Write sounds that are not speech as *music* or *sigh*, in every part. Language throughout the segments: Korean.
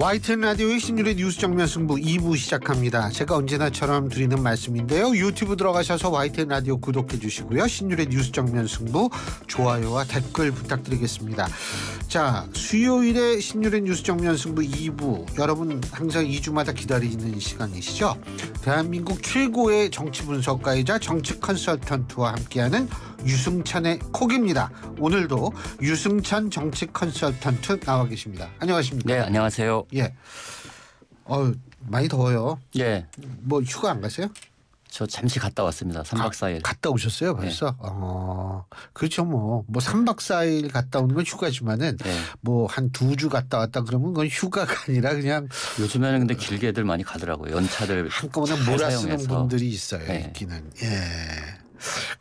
YTN 라디오의 신율의 뉴스 정면 승부 2부 시작합니다. 제가 언제나처럼 드리는 말씀인데요. 유튜브 들어가셔서 YTN 라디오 구독해 주시고요. 신율의 뉴스 정면 승부 좋아요와 댓글 부탁드리겠습니다. 자, 수요일에 신율의 뉴스 정면 승부 2부 여러분 항상 2주마다 기다리는 시간이시죠? 대한민국 최고의 정치 분석가이자 정치 컨설턴트와 함께하는 유승찬의 콕입니다. 오늘도 유승찬 정치 컨설턴트 나와 계십니다. 안녕하십니까? 네, 안녕하세요. 예. 어, 많이 더워요. 예. 뭐 휴가 안 가세요? 저 잠시 갔다 왔습니다. 3박 4일. 갔다 오셨어요, 네. 벌써? 네. 어. 그렇죠, 뭐. 뭐 3박 4일 갔다 오는 건 휴가지만은 네. 뭐한 두 주 갔다 왔다 그러면 그건 휴가가 아니라 그냥 요즘에는 근데 길게들 많이 가더라고요. 연차들 한꺼번에 몰아 쓰는 분들이 있어요, 네. 있기는. 예.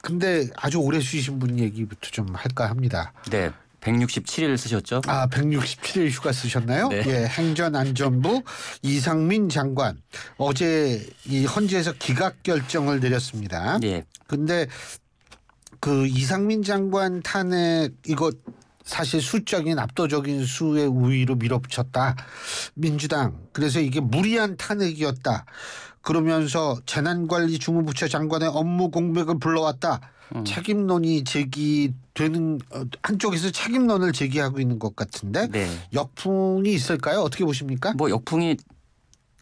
근데 아주 오래 쉬신 분 얘기부터 좀 할까 합니다. 네. 167일 쓰셨죠? 아, 167일 휴가 쓰셨나요? 네. 예, 행전안전부 이상민 장관 어제 이 헌재에서 기각 결정을 내렸습니다. 네. 근데 그 이상민 장관 탄핵 이거 사실 수적인 압도적인 수의 우위로 밀어붙였다. 민주당. 그래서 이게 무리한 탄핵이었다. 그러면서 재난관리주무부처 장관의 업무 공백을 불러왔다. 음. 책임론이 제기되는 어, 한쪽에서 책임론을 제기하고 있는 것 같은데 네. 역풍이 있을까요? 어떻게 보십니까? 뭐 역풍이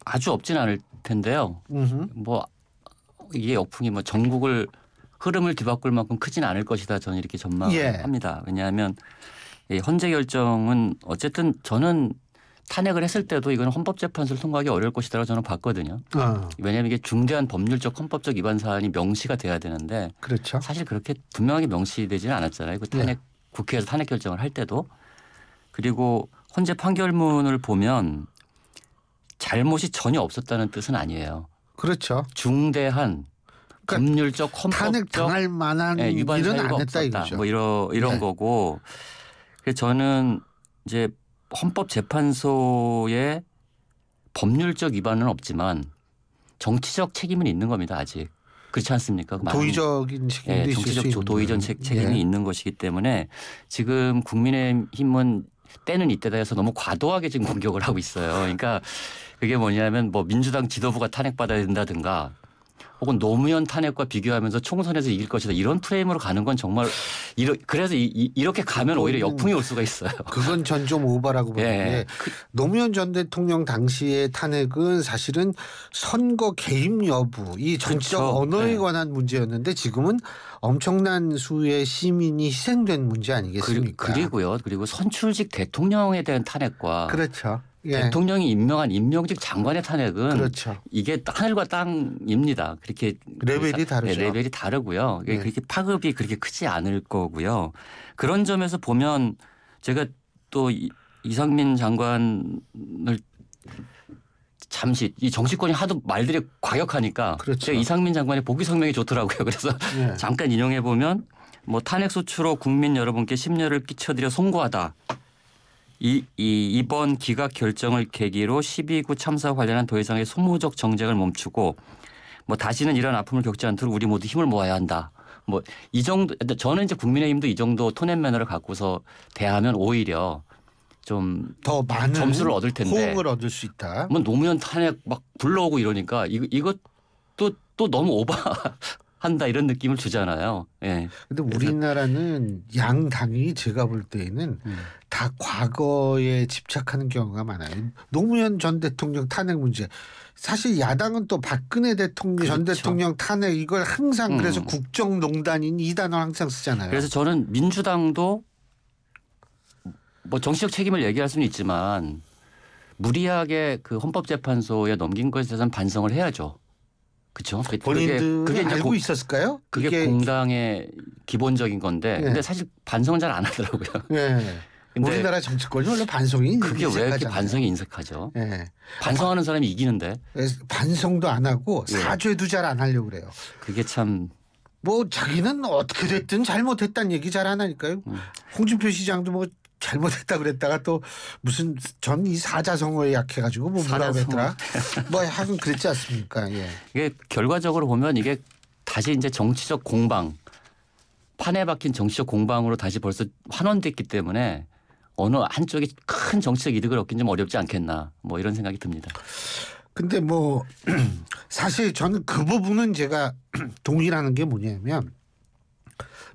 아주 없진 않을 텐데요. 음흠. 뭐 이게 역풍이 뭐 전국을 흐름을 뒤바꿀 만큼 크진 않을 것이다 저는 이렇게 전망합니다. 예. 왜냐하면 예, 헌재 결정은 어쨌든 저는 탄핵을 했을 때도 이건 헌법재판소를 통과하기 어려울 것이다라고 저는 봤거든요. 아. 왜냐하면 이게 중대한 법률적 헌법적 위반 사안이 명시가 돼야 되는데 그렇죠. 사실 그렇게 분명하게 명시되지는 않았잖아요. 그 탄핵 네. 국회에서 탄핵 결정을 할 때도 그리고 헌재 판결문을 보면 잘못이 전혀 없었다는 뜻은 아니에요. 그렇죠. 중대한 그러니까 법률적 헌법적 탄핵 당할 만한 예, 위반 일은 안 했다 이거죠. 뭐 이런 이런 네. 거고. 그래서 저는 이제 헌법재판소의 법률적 위반은 없지만 정치적 책임은 있는 겁니다. 아직 그렇지 않습니까? 그 도의적인 예, 책임도 예, 정치적 도의적 책임이 예. 있는 것이기 때문에 지금 국민의힘은 때는 이때다 해서 너무 과도하게 지금 공격을 하고 있어요. 그러니까 그게 뭐냐면 뭐 민주당 지도부가 탄핵받아야 된다든가 혹은 노무현 탄핵과 비교하면서 총선에서 이길 것이다 이런 프레임으로 가는 건 정말 이러, 그래서 이, 이, 렇게 가면 오히려 역풍이 올 수가 있어요. *laughs* 그건 전 좀 오바라고 보는 예. 예. 그 노무현 전 대통령 당시의 탄핵은 사실은 선거 개입 여부 이 전적 그렇죠. 언어에 예. 관한 문제였는데 지금은 엄청난 수의 시민이 희생된 문제 아니겠습니까? 그, 리고요 그리고 선출직 대통령에 대한 탄핵과 그렇죠. 예. 대통령이 임명한 임명직 장관의 탄핵은 그렇죠. 이게 하늘과 땅입니다. 그렇게 레벨이 다르죠. 네, 레벨이 다르고요. 예. 그렇게 파급이 그렇게 크지 않을 거고요. 그런 점에서 보면 제가 또 이상민 장관을 잠시 이 정치권이 하도 말들이 과격하니까 그렇죠. 제가 이상민 장관의 보기 성명이 좋더라고요. *laughs* 그래서 예. 잠깐 인용해 보면 뭐 탄핵 소추로 국민 여러분께 심려를 끼쳐드려 송구하다. 이, 이 이번 기각 결정을 계기로 12구 참사 관련한 더 이상의 소모적 정쟁을 멈추고 뭐 다시는 이런 아픔을 겪지 않도록 우리 모두 힘을 모아야 한다. 뭐 이 정도 저는 이제 국민의힘도 이 정도 톤앤 매너를 갖고서 대하면 오히려 좀 더 많은 점수를 얻을 텐데 호응을 얻을 수 있다. 뭐 노무현 탄핵 막 불러오고 이러니까 이, 이것도 또 너무 오바. 한다 이런 느낌을 주잖아요. 예. 근데 우리나라는 양당이 제가 볼 때에는 음. 다 과거에 집착하는 경우가 많아요. 노무현 전 대통령 탄핵 문제. 사실 야당은 또 박근혜 대통령 그렇죠. 전 대통령 탄핵 이걸 항상 음. 그래서 국정농단인 이 단어 항상 쓰잖아요. 그래서 저는 민주당도 뭐 정치적 책임을 얘기할 수는 있지만 무리하게 그 헌법재판소에 넘긴 것에 대해서는 반성을 해야죠. 그렇죠. 본인들 그러니까 그게, 그게 알고 고, 있었을까요? 그게 이게... 공당의 기본적인 건데, 네. 근데 사실 반성은 잘 안 하더라고요. *laughs* 네. 우리나라 정치권이 원래 반성이 그게 왜 이렇게 반성이 인색하죠? 네. 반성하는 사람이 이기는데 네, 반성도 안 하고 예. 사죄도 잘 안 하려고 그래요. 그게 참. 뭐 자기는 어떻게 됐든 잘못했다는 얘기 잘 안 하니까요. 음. 홍준표 시장도 뭐 잘못했다 그랬다가 또 무슨 전 이 사자성어에 약해가지고 뭐 뭐라고 했더라. *laughs* 뭐 하긴 그랬지 않습니까? 예. 이게 결과적으로 보면 이게 다시 이제 정치적 공방 판에 박힌 정치적 공방으로 다시 벌써 환원됐기 때문에 어느 한쪽이 큰 정치적 이득을 얻긴 좀 어렵지 않겠나 뭐 이런 생각이 듭니다. 근데 뭐 *clears throat* 사실 저는 그 부분은 제가 *clears throat* 동의하는 게 뭐냐면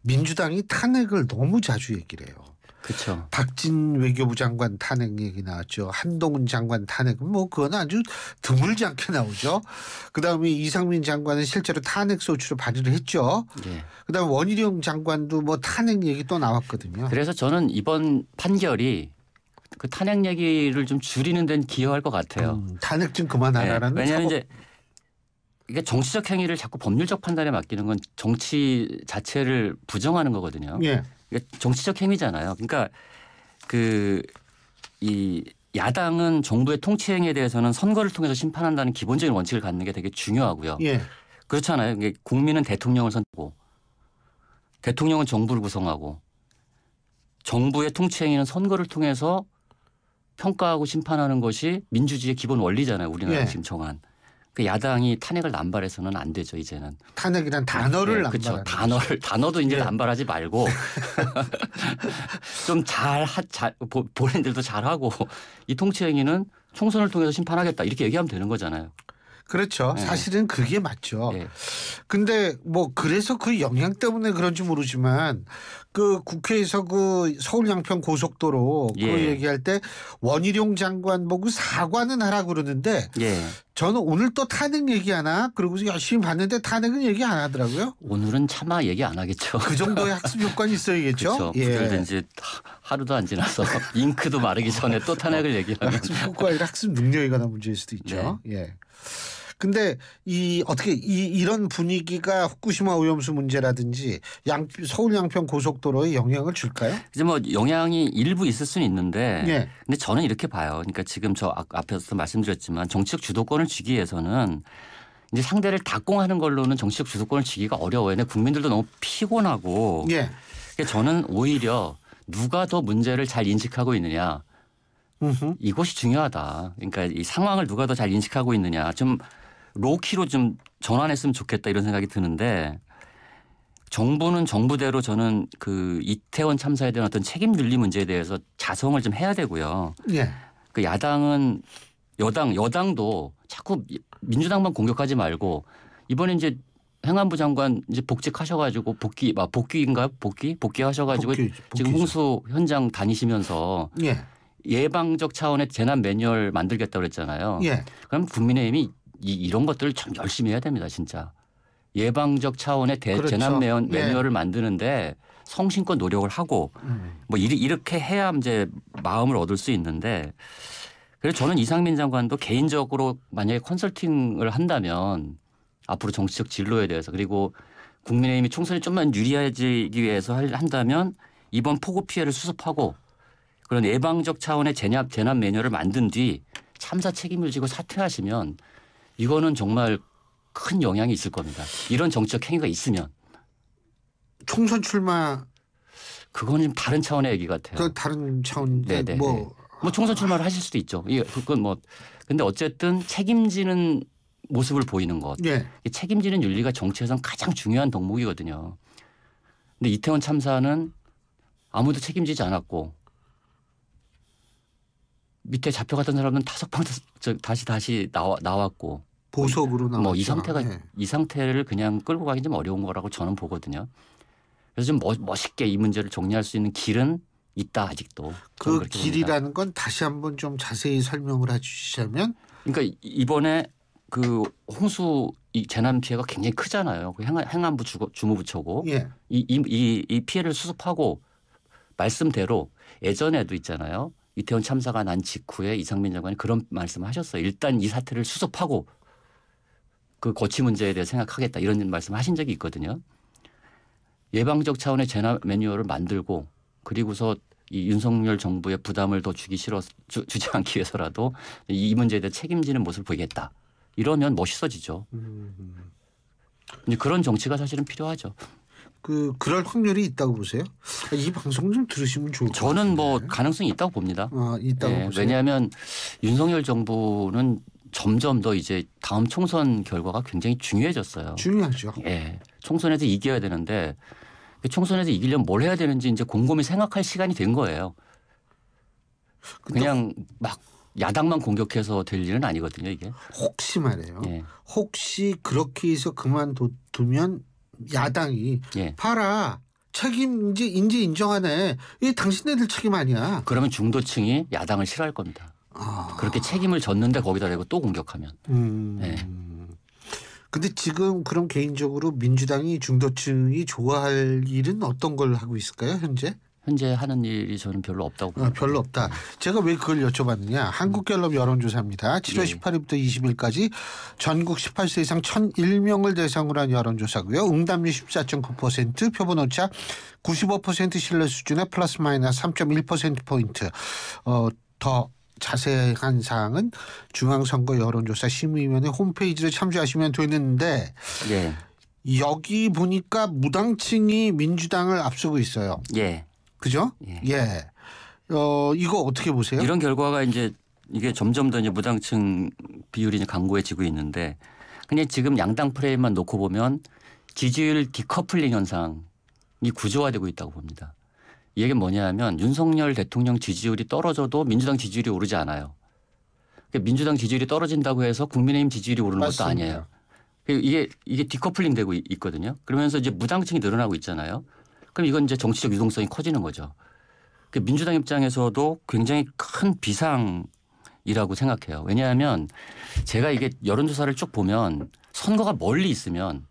민주당이 탄핵을 너무 자주 얘기를 해요. 그렇죠. 박진 외교부 장관 탄핵 얘기 나왔죠. 한동훈 장관 탄핵 뭐 그건 아주 드물지 않게 나오죠. 그다음에 이상민 장관은 실제로 탄핵 소추를 발의를 했죠. 예. 그다음 원희룡 장관도 뭐 탄핵 얘기 또 나왔거든요. 그래서 저는 이번 판결이 그 탄핵 얘기를 좀 줄이는 데는 기여할 것 같아요. 음, 탄핵 좀 그만하라는. 네. 예. 왜냐하면 사법... 이제 이게 정치적 행위를 자꾸 법률적 판단에 맡기는 건 정치 자체를 부정하는 거거든요. 예. 정치적 행위잖아요. 그러니까 그 이 야당은 정부의 통치 행위에 대해서는 선거를 통해서 심판한다는 기본적인 원칙을 갖는 게 되게 중요하고요. 예. 그렇잖아요. 국민은 대통령을 선고 대통령은 정부를 구성하고 정부의 통치 행위는 선거를 통해서 평가하고 심판하는 것이 민주주의의 기본 원리잖아요. 우리나라 예. 지금 정한. 그 야당이 탄핵을 남발해서는 안 되죠 이제는. 탄핵이란 단어를 네, 그렇죠. 단어를 단어도 이제 네. 남발하지 말고 *laughs* 좀잘 잘, 본인들도 잘하고 이 통치 행위는 총선을 통해서 심판하겠다 이렇게 얘기하면 되는 거잖아요. 그렇죠. 네. 사실은 그게 맞죠. 네. 근데 뭐 그래서 그 영향 때문에 그런지 모르지만 그 국회에서 그 서울 양평 고속도로 예. 그 얘기할 때 원희룡 장관 보고 뭐 그 사과는 하라 그러는데 예. 저는 오늘 또 탄핵 얘기 하나 그러고 서 열심히 봤는데 탄핵은 얘기 안 하더라고요. 오늘은 차마 얘기 안 하겠죠. 그 정도의 학습 효과는 있어야겠죠. 그렇죠. 예. 하루도 안 지나서 *laughs* 잉크도 마르기 전에 또 탄핵을 얘기하면 *laughs* 학습 효과가 아니라 학습 능력에 관한 문제일 수도 있죠. 네. 예. 근데 이 어떻게 이 이런 분위기가 후쿠시마 오염수 문제라든지 양 서울 양평 고속도로에 영향을 줄까요? 이제 뭐 영향이 일부 있을 수는 있는데 예. 근데 저는 이렇게 봐요. 그러니까 지금 저 앞에서 도 말씀드렸지만 정치적 주도권을 쥐기 위해서는 이제 상대를 닭공하는 걸로는 정치적 주도권을 쥐기가 어려워요. 근데 국민들도 너무 피곤하고 예. 그러니까 저는 오히려 누가 더 문제를 잘 인식하고 있느냐 이것이 중요하다. 그러니까 이 상황을 누가 더 잘 인식하고 있느냐. 좀 로키로 좀 전환했으면 좋겠다 이런 생각이 드는데 정부는 정부대로 저는 그 이태원 참사에 대한 어떤 책임 윤리 문제에 대해서 자성을 좀 해야 되고요. 예. 그 야당은 여당 여당도 자꾸 민주당만 공격하지 말고 이번에 이제 행안부 장관 이제 복직하셔가지고 복귀 막 복귀인가 복귀 복귀하셔가지고 복귀, 지금 홍수 현장 다니시면서 예. 예방적 차원의 재난 매뉴얼 만들겠다고 그랬잖아요. 예. 그럼 국민의힘이 이, 이런 것들을 참 열심히 해야 됩니다, 진짜. 예방적 차원의 대재난 그렇죠. 매연 예. 매뉴얼을 네. 만드는데 성심껏 노력을 하고 음. 뭐 이렇게 해야 이제 마음을 얻을 수 있는데 그래서 저는 이상민 장관도 개인적으로 만약에 컨설팅을 한다면 앞으로 정치적 진로에 대해서 그리고 국민의힘이 총선이 좀만 유리해지기 위해서 한다면 이번 폭우 피해를 수습하고 그런 예방적 차원의 재난 매뉴얼을 만든 뒤 참사 책임을 지고 사퇴하시면 이거는 정말 큰 영향이 있을 겁니다. 이런 정치적 행위가 있으면 총선 출마 그건 좀 다른 차원의 얘기 같아요. 그 다른 차원 네, 네 뭐. 네. 뭐 총선 출마를 하실 수도 있죠. 이 그건 뭐 근데 어쨌든 책임지는 모습을 보이는 것. 네. 책임지는 윤리가 정치에선 가장 중요한 덕목이거든요. 근데 이태원 참사는 아무도 책임지지 않았고 밑에 잡혀갔던 사람은 다섯 번 다시 다시 나와 나왔고 보석으로 뭐 나왔죠. 뭐이 상태가 네. 이 상태를 그냥 끌고 가긴좀 어려운 거라고 저는 보거든요. 그래서 좀 멋, 멋있게 이 문제를 정리할 수 있는 길은 있다 아직도. 그 길이라는 건 다시 한번 좀 자세히 설명을 해주시자면. 그러니까 이번에 그 홍수 이 재난 피해가 굉장히 크잖아요. 그 행안, 부 주, 무부처고 예. 이, 이, 이 피해를 수습하고 말씀대로 예전에도 있잖아요. 이태원 참사가 난 직후에 이상민 장관이 그런 말씀을 하셨어요. 일단 이 사태를 수습하고 그 고치 문제에 대해 생각하겠다 이런 말씀 하신 적이 있거든요. 예방적 차원의 재난 매뉴얼을 만들고 그리고서 이 윤석열 정부의 부담을 더 주기 싫어 주, 지 않기 위해서라도 이 문제에 대해 책임지는 모습을 보이겠다. 이러면 멋있어지죠. 이제 그런 정치가 사실은 필요하죠. 그 그럴 확률이 있다고 보세요? 이 방송 좀 들으시면 좋을 것 저는 뭐 같은데. 뭐 가능성이 있다고 봅니다. 아, 있다고 네, 왜냐하면 윤석열 정부는 점점 더 이제 다음 총선 결과가 굉장히 중요해졌어요. 중요하죠. 예. 총선에서 이겨야 되는데 그 총선에서 이기려면 뭘 해야 되는지 이제 곰곰이 생각할 시간이 된 거예요. 그냥 막 야당만 공격해서 될 일은 아니거든요, 이게. 혹시 말이에요. 예. 혹시 그렇게 해서 그만두면 야당이 예. 봐라. 책임 인제 인제 인정하네. 이 당신네들 책임 아니야. 그러면 중도층이 야당을 싫어할 겁니다. 그렇게 책임을 졌는데 거기다 대고 또 공격하면. 음. 네. 데 지금 그럼 개인적으로 민주당이 중도층이 좋아할 일은 어떤 걸 하고 있을까요 현재? 현재 하는 일이 저는 별로 없다고 아, 별로 없다. 제가 왜 그걸 여쭤봤느냐. 한국갤럽 여론조사입니다. 7월 예. 18일부터 20일까지 전국 18세 이상 1001명을 대상으로 한 여론조사고요. 응답률 14.9%, 표본 오차 95% 신뢰 수준에 플러스 마이너스 3.1%포인트. 어, 더 자세한 사항은 중앙선거 여론조사 심의위원회 홈페이지를 참조하시면 되는데 예. 여기 보니까 무당층이 민주당을 앞서고 있어요. 예. 그죠? 예. 예. 어 이거 어떻게 보세요? 이런 결과가 이제 이게 점점 더 이제 무당층 비율이 이제 강고해지고 있는데 그냥 지금 양당 프레임만 놓고 보면 지지율 디커플링 현상이 구조화되고 있다고 봅니다. 이 얘기는 뭐냐 하면 윤석열 대통령 지지율이 떨어져도 민주당 지지율이 오르지 않아요. 그러니까 민주당 지지율이 떨어진다고 해서 국민의힘 지지율이 오르는 맞습니다. 것도 아니에요. 그 이게 이게 디커플링 되고 있거든요. 그러면서 이제 무당층이 늘어나고 있잖아요. 그럼 이건 이제 정치적 유동성이 커지는 거죠. 그러니까 민주당 입장에서도 굉장히 큰 비상이라고 생각해요. 왜냐하면 제가 이게 여론조사를 쭉 보면 선거가 멀리 있으면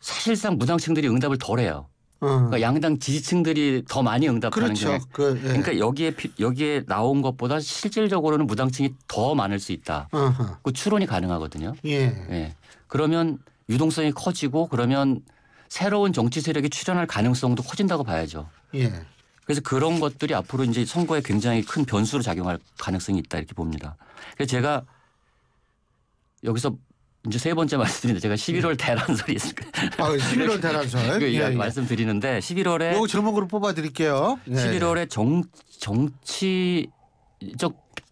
사실상 무당층들이 응답을 덜해요. 어. 그러니까 양당 지지층들이 더 많이 응답하는 그렇죠. 경 그, 예. 그러니까 여기에 여기에 나온 것보다 실질적으로는 무당층이 더 많을 수 있다. 어허. 그 추론이 가능하거든요. 예. 예. 그러면 유동성이 커지고 그러면 새로운 정치 세력이 출현할 가능성도 커진다고 봐야죠. 예. 그래서 그런 것들이 앞으로 이제 선거에 굉장히 큰 변수로 작용할 가능성이 있다 이렇게 봅니다. 그래서 제가 여기서 이제 세 번째 말씀드리는데 제가 11월 대란 설이 있을까요? 아, 11월 대란 소리. 아, 그 그 예, 예. 말씀드리는데 11월에 요 제목으로 뽑아 드릴게요. 11월에 정 정치적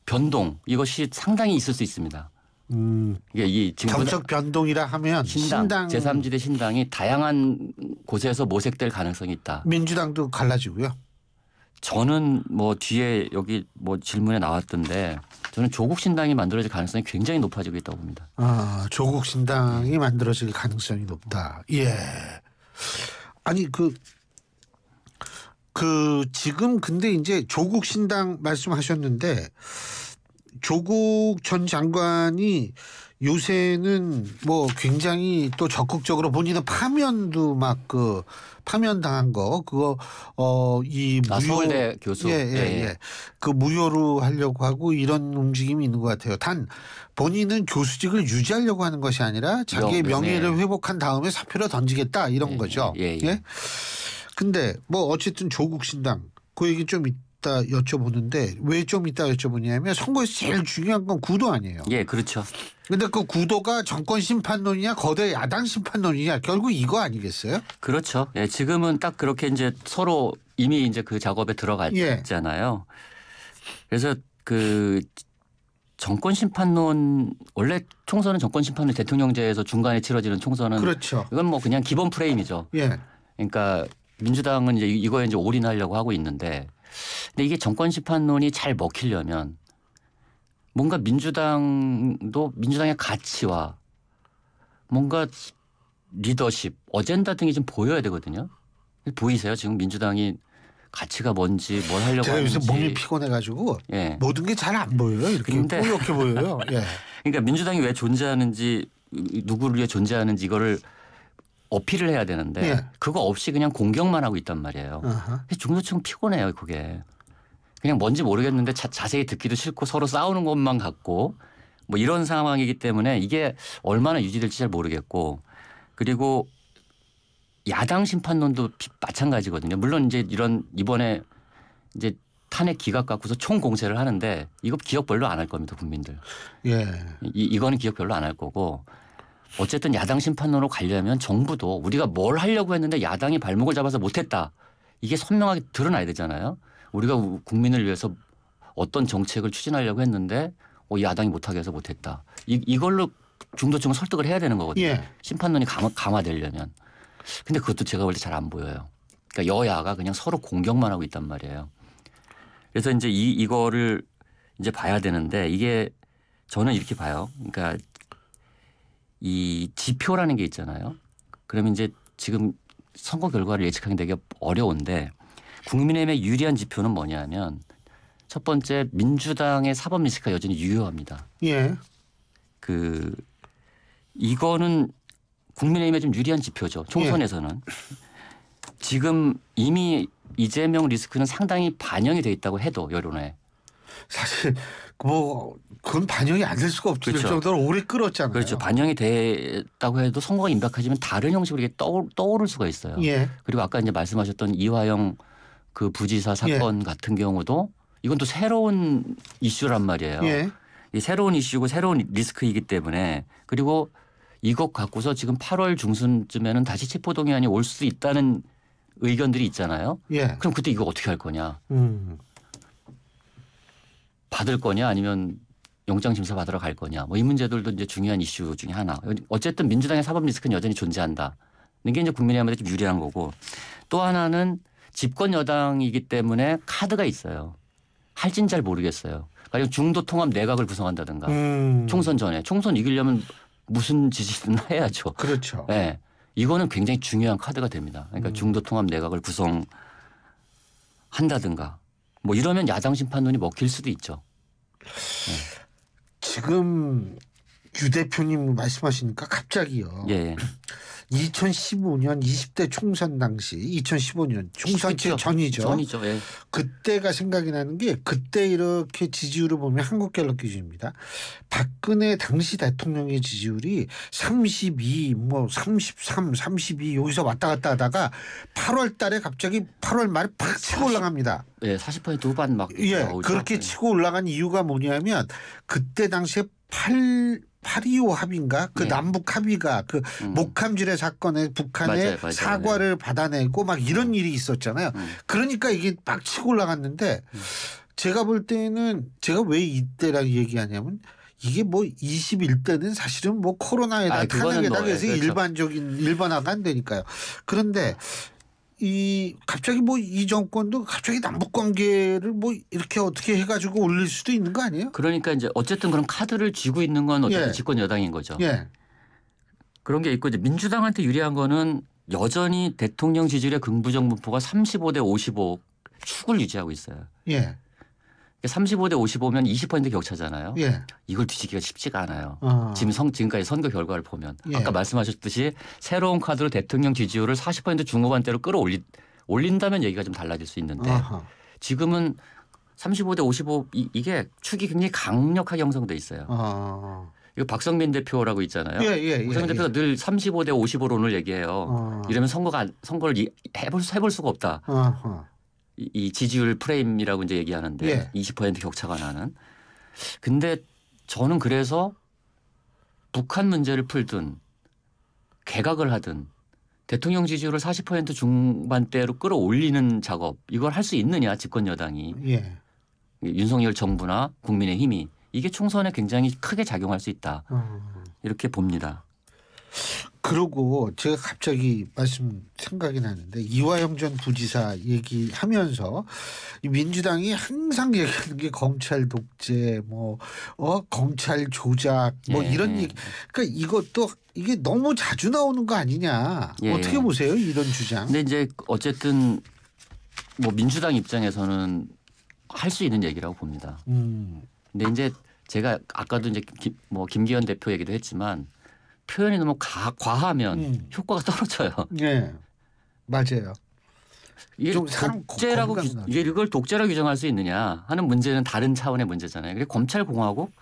변동 이것이 상당히 있을 수 있습니다. 음, 이게 이 정적 변동이라 하면 신당, 신당 제3지대 신당이 다양한 곳에서 모색될 가능성이 있다. 민주당도 갈라지고요. 저는 뭐 뒤에 여기 뭐 질문에 나왔던데 저는 조국 신당이 만들어질 가능성이 굉장히 높아지고 있다고 봅니다. 아 조국 신당이 만들어질 가능성이 높다. 예. 아니 그그 그 지금 근데 이제 조국 신당 말씀하셨는데 조국 전 장관이 요새는 뭐 굉장히 또 적극적으로 본인은 파면도 막 그 파면 당한 거 그거 어이 아, 무효 서울대 교수 예예예 예 예, 예, 예. 그 무효로 하려고 하고 이런 움직임이 있는 것 같아요. 단 본인은 교수직을 유지하려고 하는 것이 아니라 자기의 명예를 회복한 다음에 사표를 던지겠다 이런 예, 거죠. 예. 예. 예? 근데 뭐 어쨌든 조국 신당 그 얘기 좀 이따 여쭤보는데 왜좀 이따 여쭤보냐면 선거에서 제일 중요한 건 구도 아니에요. 예, 그렇죠. 근데 그 구도가 정권 심판론이냐 거대 야당 심판론이냐 결국 이거 아니겠어요? 그렇죠. 예, 지금은 딱 그렇게 이제 서로 이미 이제 그 작업에 들어갔잖아요. 예. 그래서 그 정권 심판론 원래 총선은 정권 심판론 대통령제에서 중간에 치러지는 총선은 그렇죠. 이건 뭐 그냥 기본 프레임이죠. 예. 그러니까 민주당은 이제 이거에 이제 올인하려고 하고 있는데 근데 이게 정권 심판론이 잘 먹히려면 뭔가 민주당도 민주당의 가치와 뭔가 리더십, 어젠다 등이 좀 보여야 되거든요. 보이세요? 지금 민주당이 가치가 뭔지 뭘 하려고 제가 하는지. 요새 몸이 피곤해가지고 예. 모든 게 잘 안 보여요. 이렇게 근데 뿌옇게 보여요. 예. *laughs* 그러니까 민주당이 왜 존재하는지 누구를 위해 존재하는지 이거를 어필을 해야 되는데 예. 그거 없이 그냥 공격만 하고 있단 말이에요. 아하. 중도층 피곤해요, 그게. 그냥 뭔지 모르겠는데 자, 세히 듣기도 싫고 서로 싸우는 것만 같고 뭐 이런 상황이기 때문에 이게 얼마나 유지될지 잘 모르겠고 그리고 야당 심판론도 마찬가지거든요. 물론 이제 이런 이번에 이제 탄핵 기각 갖고서 총 공세를 하는데 이거 기억 별로 안 할 겁니다, 국민들. 예. 이 이거는 기억 별로 안 할 거고 어쨌든 야당 심판으로 가려면 정부도 우리가 뭘 하려고 했는데 야당이 발목을 잡아서 못했다. 이게 선명하게 드러나야 되잖아요. 우리가 국민을 위해서 어떤 정책을 추진하려고 했는데 어, 야당이 못하게 해서 못했다. 이, 이걸로 중도층을 설득을 해야 되는 거거든요. 예. 심판론이 강화, 강화되려면. 근데 그것도 제가 볼 때 잘 안 보여요. 그러니까 여야가 그냥 서로 공격만 하고 있단 말이에요. 그래서 이제 이, 이거를 이제 봐야 되는데 이게 저는 이렇게 봐요. 그러니까 이 지표라는 게 있잖아요. 그러면 이제 지금 선거 결과를 예측하기 되게 어려운데 국민의힘의 유리한 지표는 뭐냐면 첫 번째 민주당의 사법 리스크가 여전히 유효합니다. 예. 그 이거는 국민의힘에 좀 유리한 지표죠. 총선에서는 예. 지금 이미 이재명 리스크는 상당히 반영이 돼 있다고 해도 여론에 사실 뭐 그건 반영이 안 될 수가 없죠. 그렇죠. 정도로 오래 끌었잖아요. 그렇죠. 반영이 됐다고 해도 선거가 임박하지만 다른 형식으로 이게 떠오를 수가 있어요. 예. 그리고 아까 이제 말씀하셨던 이화영 그 부지사 사건 예. 같은 경우도 이건 또 새로운 이슈란 말이에요. 예. 이 새로운 이슈고 새로운 리스크이기 때문에 그리고 이것 갖고서 지금 8월 중순쯤에는 다시 체포동의안이 올 수 있다는 의견들이 있잖아요. 예. 그럼 그때 이거 어떻게 할 거냐. 음. 받을 거냐 아니면 영장 심사 받으러 갈 거냐 뭐 이 문제들도 이제 중요한 이슈 중에 하나. 어쨌든 민주당의 사법 리스크는 여전히 존재한다. 이게 이제 국민의힘한테 좀 유리한 거고 또 하나는 집권 여당이기 때문에 카드가 있어요. 할진 잘 모르겠어요. 가령 그러니까 중도 통합 내각을 구성한다든가 음. 총선 전에 총선 이기려면 무슨 지시든 *laughs* 해야죠. 그렇죠. 예. 네. 이거는 굉장히 중요한 카드가 됩니다. 그러니까 음. 중도 통합 내각을 구성한다든가 뭐 이러면 야당 심판눈이 먹힐 수도 있죠. 네. 지금 유 대표님 말씀하시니까 갑자기요. 예. *clears throat* *clears throat* 2015년 20대 총선 당시 2015년 총선 그 전이죠. 전이죠. 예. 그때가 생각이 나는 게 그때 이렇게 지지율을 보면 한국갤럽 기준입니다. 박근혜 당시 대통령의 지지율이 32, 뭐 33, 32 여기서 왔다 갔다 하다가 8월 달에 갑자기 8월 말에 팍 치고 올라갑니다. 예, 40% 후반 막. 예, 그렇게 예. 치고 올라간 이유가 뭐냐면 그때 당시에 8 파리오 합의인가 그 네. 남북 합의가 그 음. 목함질의 사건에 북한의 맞아요, 맞아요. 사과를 받아내고 막 이런 음. 일이 있었잖아요. 음. 그러니까 이게 빡치고 올라갔는데 음. 제가 볼 때는 제가 왜 이때라고 얘기하냐면 이게 뭐 21대는 사실은 뭐 코로나에다 아, 탄핵에다 그래서 뭐, 예, 그렇죠. 일반적인 일반화가 안 되니까요. 그런데 이 갑자기 뭐 이 정권도 갑자기 남북 관계를 뭐 이렇게 어떻게 해가지고 올릴 수도 있는 거 아니에요? 그러니까 이제 어쨌든 그런 카드를 쥐고 있는 건 어쨌든 예. 집권 여당인 거죠. 예. 그런 게 있고 이제 민주당한테 유리한 거는 여전히 대통령 지지율의 긍부정 분포가 35대 55 축을 유지하고 있어요. 예. 35대 55면 20% 격차잖아요. 예. 이걸 뒤지기가 쉽지가 않아요. 아. 지금 성, 지금까지 선거 결과를 보면 예. 아까 말씀하셨듯이 새로운 카드로 대통령 지지율을 40% 중후반대로 끌어올리 올린다면 얘기가 좀 달라질 수 있는데 아하. 지금은 35대 55 이, 게 축이 굉장히 강력하게 형성돼 있어요. 아. 이거 박성민 대표라고 있잖아요. 예, 예, 예 박성민 예, 대표가 늘 35대 55론을 얘기해요. 아. 이러면 선거가 선거를 해볼 해볼 수가 없다. 아하. 이 지지율 프레임이라고 이제 얘기하는데 예. 20% 격차가 나는. 근데 저는 그래서 북한 문제를 풀든 개각을 하든 대통령 지지율을 40% 중반대로 끌어올리는 작업 이걸 할 수 있느냐 집권 여당이 예. 윤석열 정부나 국민의힘이 이게 총선에 굉장히 크게 작용할 수 있다 음. 이렇게 봅니다. 그러고 제가 갑자기 말씀 생각이 나는데 이화영 전 부지사 얘기하면서 민주당이 항상 얘기하는 게 검찰 독재 뭐 어 검찰 조작 뭐 예. 이런 얘기 그러니까 이것도 이게 너무 자주 나오는 거 아니냐 예. 어떻게 보세요 이런 주장? 근데 이제 어쨌든 뭐 민주당 입장에서는 할 수 있는 얘기라고 봅니다. 음. 근데 이제 제가 아까도 이제 김, 뭐 김기현 대표 얘기도 했지만 표현이 너무 가, 과하면 음. 효과가 떨어져요. 예, 맞아요. 이게 독재라고 기, 이게 이걸 독재라 고 규정할 수 있느냐 하는 문제는 다른 차원의 문제잖아요. 그래 검찰 공화국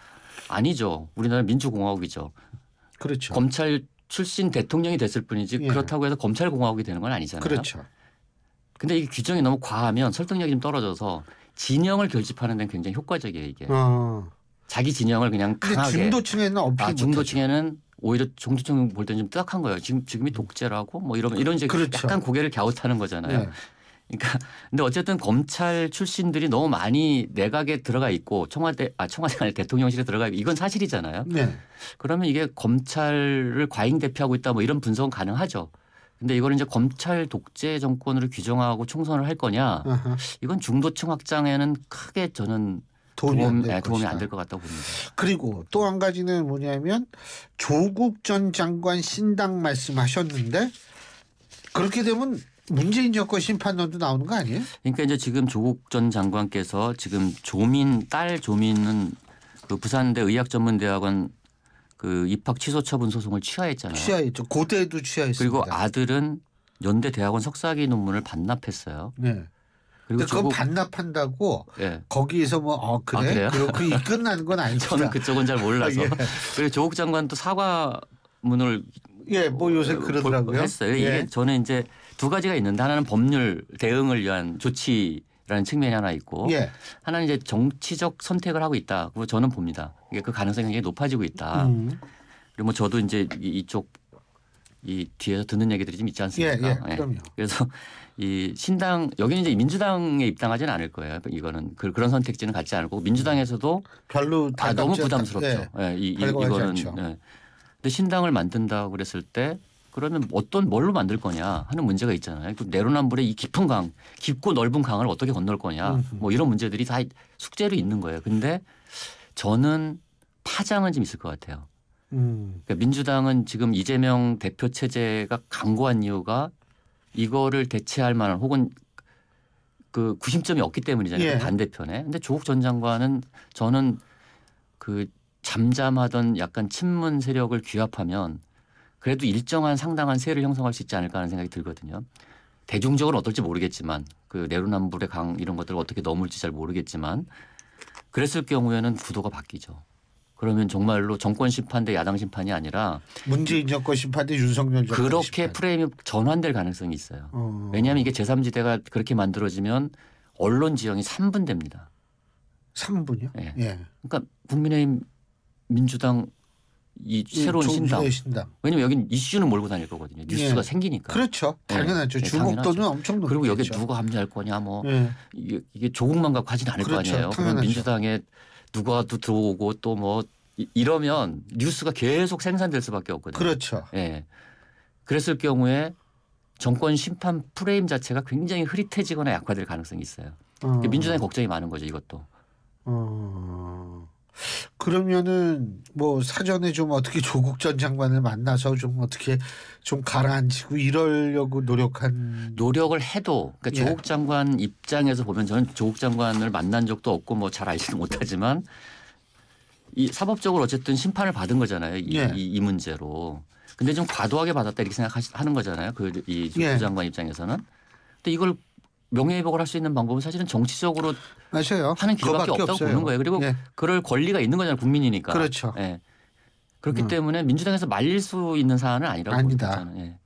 아니죠. 우리나라 민주공화국이죠. 그렇죠. 검찰 출신 대통령이 됐을 뿐이지 예. 그렇다고 해서 검찰 공화국이 되는 건 아니잖아요. 그렇죠. 근데 이게 규정이 너무 과하면 설득력이 좀 떨어져서 진영을 결집하는 데는 굉장히 효과적이에요 이게. 어. 자기 진영을 그냥 강하게. 중도층에는 어필 아, 중도층에는 오히려 정주청 볼 때는 좀 뜨악한 거예요. 지금 지금이 독재라고 뭐 이런 이런 이제 그렇죠. 약간 고개를 갸웃하는 거잖아요. 네. 그러니까 근데 어쨌든 검찰 출신들이 너무 많이 내각에 들어가 있고 청와대 아 청와대가 아니라 대통령실에 들어가 있고 이건 사실이잖아요. 네. 그러면 이게 검찰을 과잉 대표하고 있다 뭐 이런 분석은 가능하죠. 근데 이걸 거 이제 검찰 독재 정권으로 규정하고 총선을 할 거냐 이건 중도층 확장에는 크게 저는 도움이 도움, 안될 네, 것 같다고 봅니다. 그리고 또 한 가지는 뭐냐면 조국 전 장관 신당 말씀하셨는데 그렇게 되면 문재인 정권 심판론도 나오는 거 아니에요? 그러니까 이제 지금 조국 전 장관께서 지금 조민 딸 조민은 그 부산대 의학전문대학원 그 입학 취소 처분 소송을 취하했잖아요. 취하했죠. 고대도 취하했습니다. 그리고 아들은 연대 대학원 석사학위 논문을 반납했어요. 네. 그리고 그건 반납한다고 예. 거기에서 뭐어 그래 아, 그렇게 끝난 건 아니죠. *laughs* 저는 그쪽은 잘 몰라서. *laughs* 예. 그리고 조국 장관도 사과문을 예, 뭐 요새 어, 그러더라고요. 했어요. 이게 예. 저는 이제 두 가지가 있는데 하나는 법률 대응을 위한 조치라는 측면이 하나 있고 예. 하나는 이제 정치적 선택을 하고 있다. 그고 저는 봅니다. 이게 그 가능성이 굉장히 높아지고 있다. 음. 그리고 뭐 저도 이제 이쪽 이 뒤에서 듣는 얘기들이 좀 있지 않습니까? 예, 예, 예. 그럼요. 그래서 이 신당 여기는 이제 민주당에 입당하지는 않을 거예요. 이거는 그, 런 선택지는 갖지 않고 민주당에서도 별로 아, 너무 부담스럽죠. 네. 네. 이, 이 거는 네. 예. 근데 신당을 만든다고 그랬을 때 그러면 어떤 뭘로 만들 거냐 하는 문제가 있잖아요. 그 내로남불의 이 깊은 강, 깊고 넓은 강을 어떻게 건널 거냐 뭐 이런 문제들이 다 숙제로 있는 거예요. 근데 저는 파장은 좀 있을 것 같아요. 음. 그러니까 민주당은 지금 이재명 대표 체제가 강고한 이유가 이거를 대체할 만한 혹은 그 구심점이 없기 때문이잖아요. 예. 반대편에. 근데 조국 전 장관은 저는 그 잠잠하던 약간 친문 세력을 귀합하면 그래도 일정한 상당한 세를 형성할 수 있지 않을까 하는 생각이 들거든요. 대중적으로 어떨지 모르겠지만 그 내로남불의 강 이런 것들을 어떻게 넘을지 잘 모르겠지만 그랬을 경우에는 구도가 바뀌죠. 그러면 정말로 정권 심판 대 야당 심판이 아니라 문재인 정권 심판 대 윤석열 정권 그렇게 심판. 프레임이 전환될 가능성이 있어요. 어. 왜냐하면 이게 제3지대가 그렇게 만들어지면 언론 지형이 3분 됩니다. 3분이요? 예. 예. 그러니까 국민의힘 민주당 이 새로운 조, 신당. 신당. 왜냐면 여긴 이슈는 몰고 다닐 거거든요. 예. 뉴스가 예. 생기니까. 그렇죠. 예. 당연하죠. 네. 주목도는 엄청 높죠. 그리고 여기 누가 합류할 거냐 뭐 예. 이게, 조국만 갖고 하진 않을 그렇죠. 거 아니에요. 당연하죠. 그럼 민주당의 누가 또 들어오고 또 뭐 이러면 뉴스가 계속 생산될 수밖에 없거든요. 그렇죠. 예. 그랬을 경우에 정권 심판 프레임 자체가 굉장히 흐릿해지거나 약화될 가능성이 있어요. 어. 민주당의 걱정이 많은 거죠 이것도. 어. 그러면은 뭐 사전에 좀 어떻게 조국 전 장관을 만나서 좀 어떻게 좀 가라앉히고 이러려고 노력한 노력을 해도 그러니까 예. 조국 장관 입장에서 보면 저는 조국 장관을 만난 적도 없고 뭐 잘 알지는 *laughs* 못하지만 이 사법적으로 어쨌든 심판을 받은 거잖아요 이, 예. 이, 이 문제로 근데 좀 과도하게 받았다 이렇게 생각하는 거잖아요 그 이 조국 예. 장관 입장에서는 근데 이걸 명예회복을 할 수 있는 방법은 사실은 정치적으로 맞아요. 하는 길밖에 없다고 없어요. 보는 거예요. 그리고 예. 그럴 권리가 있는 거잖아요. 국민이니까. 그렇죠. 예. 그렇기 음. 때문에 민주당에서 말릴 수 있는 사안은 아니라고 봅니다. 예.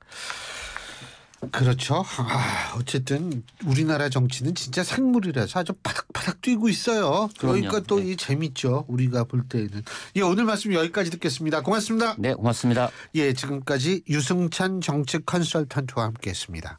그렇죠. 아, 어쨌든 우리나라 정치는 진짜 생물이라서 아주 바닥바닥 뛰고 있어요. 그러니까 또이 네. 재밌죠. 우리가 볼 때에는. 예, 오늘 말씀 여기까지 듣겠습니다. 고맙습니다. 네, 고맙습니다. 예, 지금까지 유승찬 정책 컨설턴트와 함께했습니다.